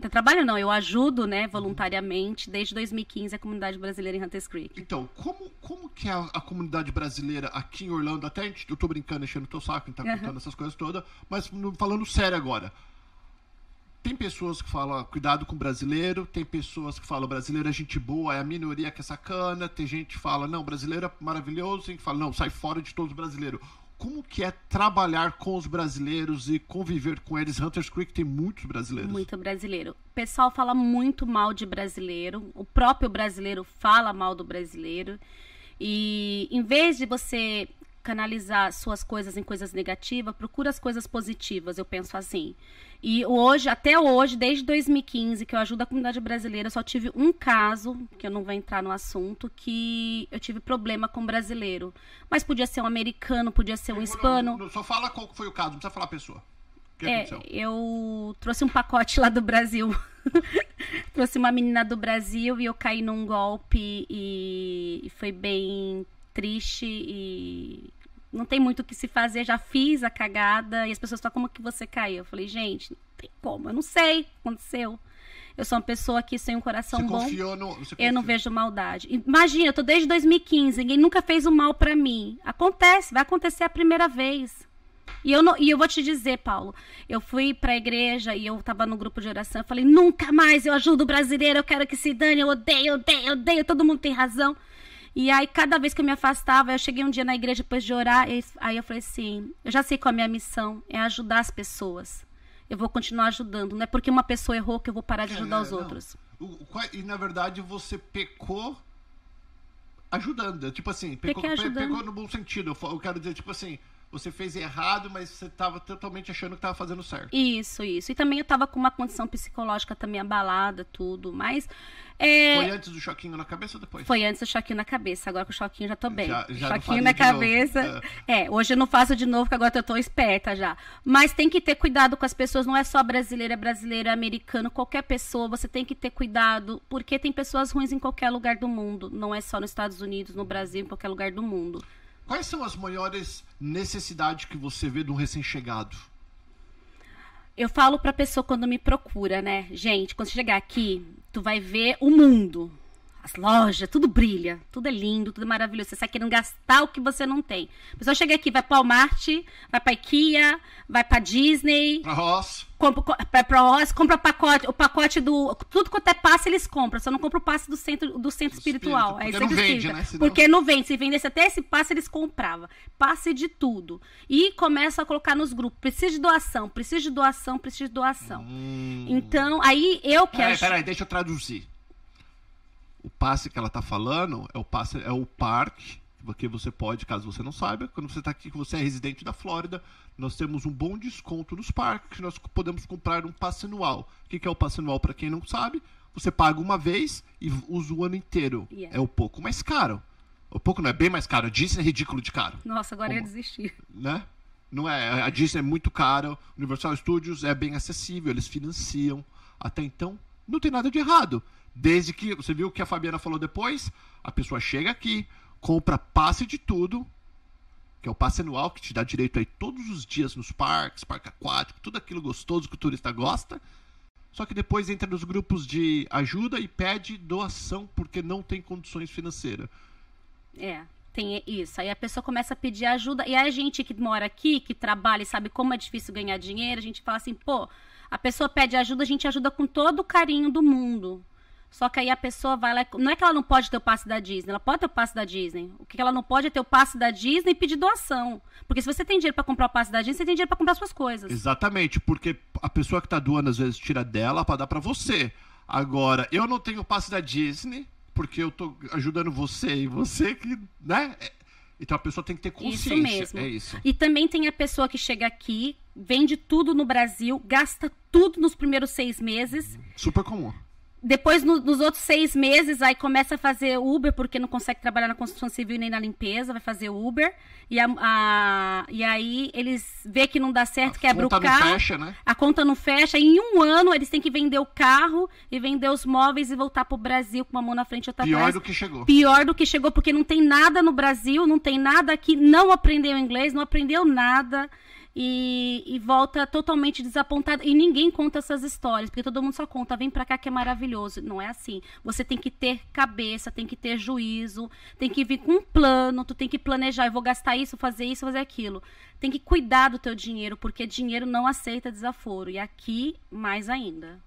Tá trabalho não, eu ajudo, né, voluntariamente desde 2015 a comunidade brasileira em Hunters Creek. Então, como, como que é a, a, comunidade brasileira aqui em Orlando, até gente, eu tô brincando, enchendo o teu saco, tá contando uhum. essas coisas todas, mas falando sério agora. Tem pessoas que falam cuidado com o brasileiro, tem pessoas que falam brasileiro é gente boa, é a minoria que é sacana, tem gente que fala não, brasileiro é maravilhoso, tem que fala não, sai fora de todos brasileiros como que é trabalhar com os brasileiros e conviver com eles? Hunters Creek tem muitos brasileiros. Muito brasileiro. O pessoal fala muito mal de brasileiro. O próprio brasileiro fala mal do brasileiro. E em vez de você canalizar suas coisas em coisas negativas, procura as coisas positivas, eu penso assim. E hoje, até hoje, desde 2015, que eu ajudo a comunidade brasileira, eu só tive um caso, que eu não vou entrar no assunto, que eu tive problema com brasileiro. Mas podia ser um americano, podia ser um hispano. só fala qual foi o caso, não precisa falar a pessoa. Que é, aconteceu? eu trouxe um pacote lá do Brasil. trouxe uma menina do Brasil e eu caí num golpe e foi bem triste e não tem muito o que se fazer, já fiz a cagada e as pessoas falam, como que você caiu? Eu falei, gente, não tem como, eu não sei, aconteceu. Eu sou uma pessoa que sem um coração você bom. No, eu não vejo maldade. Imagina, eu tô desde 2015, ninguém nunca fez o um mal para mim. Acontece, vai acontecer a primeira vez. E eu, não, e eu vou te dizer, Paulo, eu fui pra igreja e eu tava no grupo de oração, eu falei, nunca mais eu ajudo o brasileiro, eu quero que se dane, eu odeio, odeio, odeio, todo mundo tem razão. E aí, cada vez que eu me afastava, eu cheguei um dia na igreja depois de orar, e aí eu falei assim: eu já sei qual é a minha missão, é ajudar as pessoas. Eu vou continuar ajudando. Não é porque uma pessoa errou que eu vou parar de ajudar é, os não. outros. É, e na verdade, você pecou ajudando. Tipo assim, pecou, pecou no bom sentido. Eu quero dizer, tipo assim, você fez errado, mas você estava totalmente achando que estava fazendo certo. Isso, isso. E também eu estava com uma condição psicológica também abalada, tudo, mas. É... Foi antes do choquinho na cabeça ou depois? Foi antes do choquinho na cabeça. Agora com o choquinho já tô bem. Já, já choquinho na cabeça. É. é. hoje eu não faço de novo, porque agora eu tô esperta já. Mas tem que ter cuidado com as pessoas, não é só brasileira, é brasileira, é americano, qualquer pessoa, você tem que ter cuidado, porque tem pessoas ruins em qualquer lugar do mundo. Não é só nos Estados Unidos, no Brasil, em qualquer lugar do mundo. Quais são as maiores necessidades que você vê de um recém-chegado? Eu falo para a pessoa quando me procura, né? Gente, quando chegar aqui, tu vai ver o mundo as lojas, tudo brilha, tudo é lindo, tudo é maravilhoso. Você sai querendo gastar o que você não tem. A pessoa chega aqui, vai para Walmart, vai para IKEA, vai para Disney. Pra Ross. Compra, pra, Ross, compra pacote, o pacote do. Tudo quanto é passe, eles compram. Só não compra o passe do centro, do centro espiritual. Espírito, é porque é não vende, né? Se porque não... não vende. Se vendesse até esse passe, eles compravam. Passe de tudo. E começa a colocar nos grupos. Precisa de doação, precisa de doação, precisa de doação. Hum. Então, aí eu quero. Peraí, peraí, deixa eu traduzir passe que ela está falando é o passe é o parque que você pode, caso você não saiba, quando você está aqui, que você é residente da Flórida, nós temos um bom desconto nos parques, nós podemos comprar um passe anual. O que é o passe anual, para quem não sabe? Você paga uma vez e usa o ano inteiro. Yeah. É um pouco mais caro. É um pouco não é bem mais caro. A Disney é ridículo de caro. Nossa, agora Como, eu desisti. Né? Não é. A Disney é muito cara, Universal Studios é bem acessível, eles financiam. Até então, não tem nada de errado. Desde que. Você viu o que a Fabiana falou depois? A pessoa chega aqui, compra passe de tudo, que é o passe anual que te dá direito aí todos os dias nos parques, parque aquático, tudo aquilo gostoso que o turista gosta. Só que depois entra nos grupos de ajuda e pede doação porque não tem condições financeiras. É, tem isso. Aí a pessoa começa a pedir ajuda e a gente que mora aqui, que trabalha e sabe como é difícil ganhar dinheiro, a gente fala assim, pô, a pessoa pede ajuda, a gente ajuda com todo o carinho do mundo. Só que aí a pessoa vai lá. Não é que ela não pode ter o passe da Disney, ela pode ter o passe da Disney. O que ela não pode é ter o passe da Disney e pedir doação. Porque se você tem dinheiro para comprar o passe da Disney, você tem dinheiro para comprar suas coisas. Exatamente, porque a pessoa que tá doando às vezes tira dela para dar para você. Agora, eu não tenho o passe da Disney, porque eu tô ajudando você e você que, né? É, então a pessoa tem que ter consciência. Isso mesmo. É isso. E também tem a pessoa que chega aqui, vende tudo no Brasil, gasta tudo nos primeiros seis meses. Super comum. Depois, no, nos outros seis meses, aí começa a fazer Uber, porque não consegue trabalhar na construção civil nem na limpeza, vai fazer Uber. E, a, a, e aí eles vê que não dá certo, a quebra o carro. A conta não fecha, né? A conta não fecha. em um ano, eles têm que vender o carro e vender os móveis e voltar pro Brasil com uma mão na frente e outra Pior atrás. Pior do que chegou. Pior do que chegou, porque não tem nada no Brasil, não tem nada aqui, não aprendeu inglês, não aprendeu nada e, e, volta totalmente desapontado. E ninguém conta essas histórias, porque todo mundo só conta, vem pra cá que é maravilhoso. Não é assim. Você tem que ter cabeça, tem que ter juízo, tem que vir com um plano, tu tem que planejar, eu vou gastar isso, fazer isso, fazer aquilo. Tem que cuidar do teu dinheiro, porque dinheiro não aceita desaforo. E aqui, mais ainda.